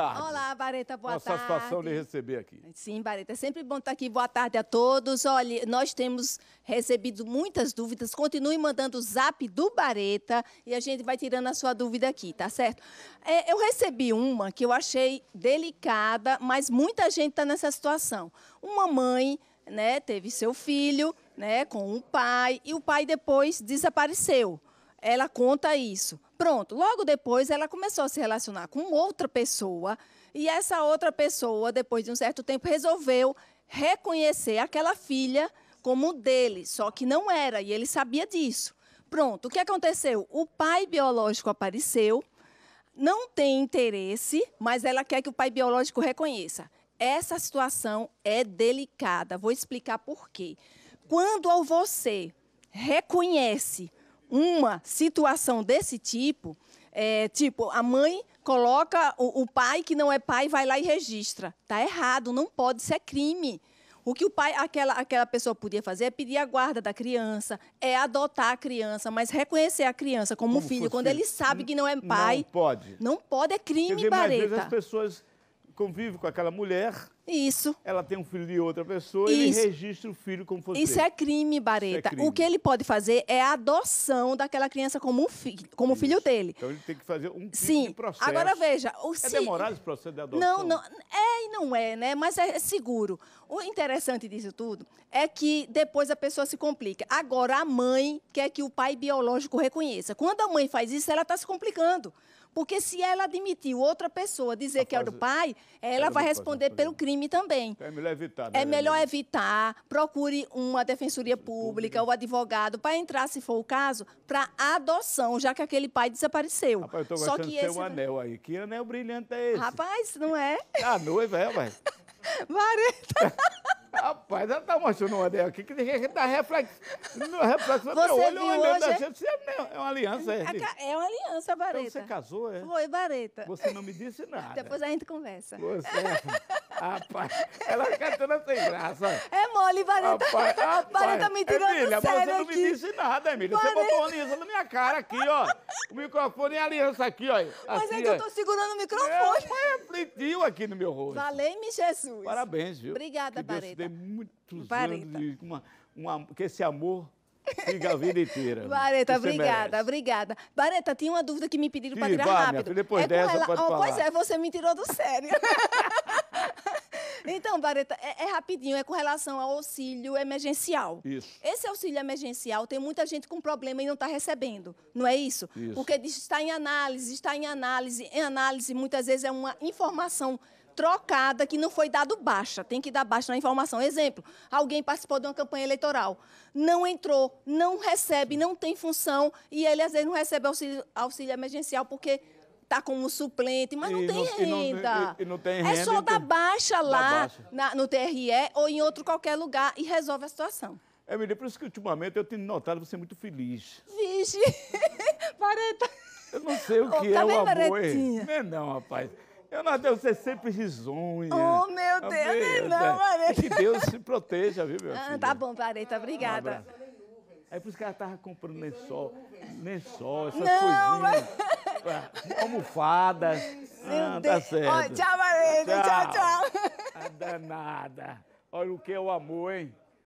tarde. Olá, Bareta, boa Nossa tarde. satisfação de receber aqui. Sim, Bareta, é sempre bom estar aqui. Boa tarde a todos. Olha, nós temos recebido muitas dúvidas. Continue mandando o zap do Bareta e a gente vai tirando a sua dúvida aqui, tá certo? É, eu recebi uma que eu achei delicada, mas muita gente está nessa situação. Uma mãe né, teve seu filho né, com um pai e o pai depois desapareceu ela conta isso. Pronto, logo depois ela começou a se relacionar com outra pessoa e essa outra pessoa, depois de um certo tempo, resolveu reconhecer aquela filha como dele, só que não era e ele sabia disso. Pronto, o que aconteceu? O pai biológico apareceu, não tem interesse, mas ela quer que o pai biológico reconheça. Essa situação é delicada, vou explicar por quê. Quando você reconhece uma situação desse tipo, é, tipo, a mãe coloca o, o pai que não é pai, vai lá e registra. Está errado, não pode, isso é crime. O que o pai, aquela, aquela pessoa podia fazer é pedir a guarda da criança, é adotar a criança, mas reconhecer a criança como, como filho, quando ele sabe que não é pai. Não pode. Não pode, é crime, Quer dizer, Bareta. às vezes as pessoas convive com aquela mulher. Isso. Ela tem um filho de outra pessoa, e ele registra o filho como fosse. Isso é crime, é Bareta. É crime. O que ele pode fazer é a adoção daquela criança como, um fi como filho dele. Então ele tem que fazer um tipo Sim. de processo. Agora veja. O, é se... demorado esse processo de adoção? Não, não. É e não é, né? Mas é, é seguro. O interessante disso tudo é que depois a pessoa se complica. Agora a mãe quer que o pai biológico reconheça. Quando a mãe faz isso, ela está se complicando. Porque se ela admitiu outra pessoa dizer a que fase... é do pai, ela vai responder pelo crime também. Então é melhor evitar. É né? É melhor evitar. Procure uma defensoria pública, ou advogado, para entrar, se for o caso, para adoção, já que aquele pai desapareceu. Rapaz, eu tô Só que esse... um anel aí. Que anel brilhante é esse? Rapaz, não é? A tá noiva é, mas... Vareta. Rapaz, ela tá mostrando um anel aqui que ninguém tá reflexo. Não, reflexo meu olho olhando hoje... gente. Assim, é, é uma aliança, é? É uma aliança, Bareta. Então você casou, é? Foi, Bareta. Você não me disse nada. Depois a gente conversa. Você. É, Rapaz, ela tá cantando sem graça. É mole, Vareta. Rapaz, rapaz. Vareta tá me tirando Emília, sério você não aqui. me disse nada, Emília. Vareta. Você botou uma lisa na minha cara aqui, ó. O microfone e é a aliança aqui, ó. Assim, Mas é assim que eu é. tô segurando o microfone. É, pai refletiu aqui no meu rosto. Valei, me Jesus. Parabéns, viu? Obrigada, Vareta. Que Deus muitos Vareta. anos de uma, uma, que esse amor Fica a vida inteira. Vareta, obrigada, obrigada. Vareta, tinha uma dúvida que me pediram para tirar rápido. Filha, depois é dessa, ela... pode oh, falar. Pois é, você me tirou do sério. Então, Vareta, é, é, rapidinho, é com relação ao auxílio emergencial. Isso. Esse auxílio emergencial tem muita gente com problema e não está recebendo, não é isso? isso? Porque está em análise, está em análise, em análise, muitas vezes é uma informação trocada que não foi dado baixa. Tem que dar baixa na informação. Exemplo, alguém participou de uma campanha eleitoral, não entrou, não recebe, não tem função e ele às vezes não recebe auxílio, auxílio emergencial porque está como suplente, mas não e tem renda. E, e, não tem é renda. É só então, dar baixa lá baixa. Na, no TRE ou em outro qualquer lugar e resolve a situação. É, Miriam, por isso que ultimamente eu tenho notado você muito feliz. Vixe, pareta. Eu não sei o que oh, tá é o amor. Não é não, rapaz. Eu não Deus, você é sempre risonha. Oh, meu tá Deus, Amém. não, Mareta. É que Deus se proteja, viu, meu ah, filho? Ah, tá bom, Pareta, obrigada. Um é por isso que ela estava comprando lençol, lençol, essas não, coisinhas. Mas almofadas. Ah, tá certo. Oh, tchau, marido. Tchau, tchau. tchau. A é danada. Olha o que eu é amo, hein?